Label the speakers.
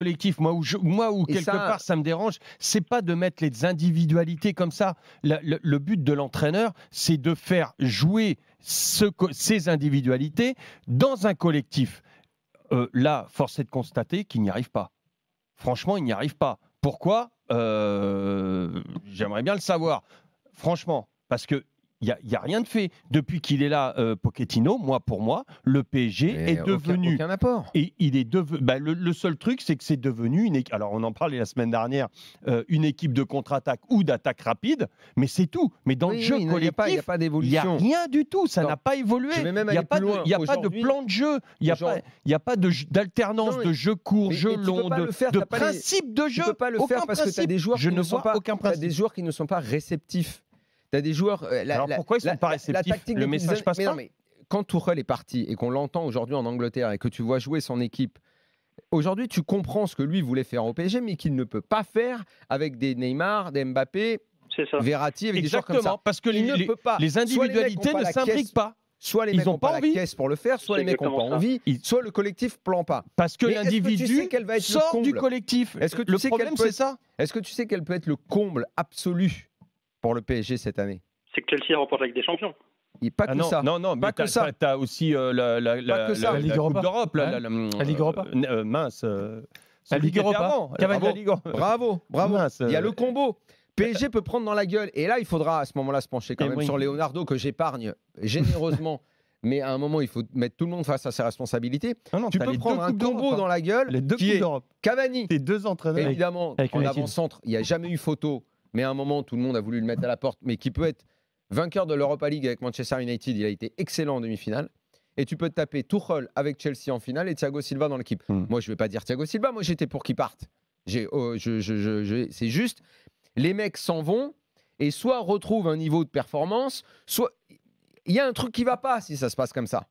Speaker 1: collectif, moi, où, quelque part ça me dérange, c'est pas de mettre les individualités comme ça. le, but de l'entraîneur, c'est de faire jouer ces individualités dans un collectif. Euh, là, force est de constater qu'il n'y arrive pas. Franchement, il n'y arrive pas. Pourquoi euh, J'aimerais bien le savoir. Franchement, parce que n'y a, y a, rien de fait. Depuis qu'il est là, euh, Pochettino, moi, pour moi, le PSG est devenu. apport. Et il est devenu. Bah, le, le, seul truc, c'est que c'est devenu une. Alors, on en parlait la semaine dernière, euh, une équipe de contre-attaque ou d'attaque rapide, mais c'est tout. Mais dans le jeu collectif, il n'y a, pas d'évolution. rien du tout. Ça n'a pas évolué. Il n'y a, pas de, y a pas de plan de jeu. Il n'y a, pas, a pas d'alternance de, jeu court, jeu long, de, faire, de principe de jeu. ne peux pas le aucun faire parce principe. que tu as des joueurs qui ne sont pas
Speaker 2: réceptifs. T'as des joueurs. Euh, Alors pourquoi ils sont la, pas réceptifs Le message passe pas. mais quand Tourelle est parti et qu'on l'entend aujourd'hui en Angleterre et que tu vois jouer son équipe. Aujourd'hui, tu comprends ce que lui voulait faire au PSG, mais qu'il ne peut pas faire avec des Neymar, des Mbappé, ça. Verratti, avec des joueurs comme ça. Parce que les, individualités ne s'imbriquent pas. Soit les ils mecs n'ont pas, la caisse pour le faire, soit les mecs n'ont pas envie, soit le collectif plan pas. Parce que l'individu tu sort du collectif. Est-ce que tu le sais problème, c'est ça Est-ce que tu sais qu'elle peut être le comble absolu pour le PSG cette année
Speaker 1: C'est que Chelsea remporte la des Champions.
Speaker 2: pas ah que ça. Non, non, mais pas que ça.
Speaker 1: T'as aussi la, Ligue Europa. Hein la, euh, Ligue
Speaker 2: Europa. Euh, euh, mince. la Ligue Europa. Bravo, bravo, il y a le combo. PSG peut prendre dans la gueule. Et là, il faudra à ce moment-là se pencher quand eh même sur Leonardo que j'épargne généreusement. mais à un moment, il faut mettre tout le monde face à ses responsabilités. Ah non, tu peux prendre un combo hein. dans la gueule. Les deux qui d'Europe. Cavani. Tes deux entraîneurs. Évidemment, en avant-centre, il n'y a jamais eu photo mais à un moment, tout le monde a voulu le mettre à la porte, mais qui peut être vainqueur de l'Europa League avec Manchester United. Il a été excellent en demi-finale. Et tu peux te taper Tuchel avec Chelsea en finale et Thiago Silva dans l'équipe. Hmm. Moi, je ne vais pas dire Thiago Silva. Moi, j'étais pour qu'il parte. Oh, c'est juste, les mecs s'en vont et soit retrouvent un niveau de performance, soit il y a un truc qui va pas si ça se passe comme ça.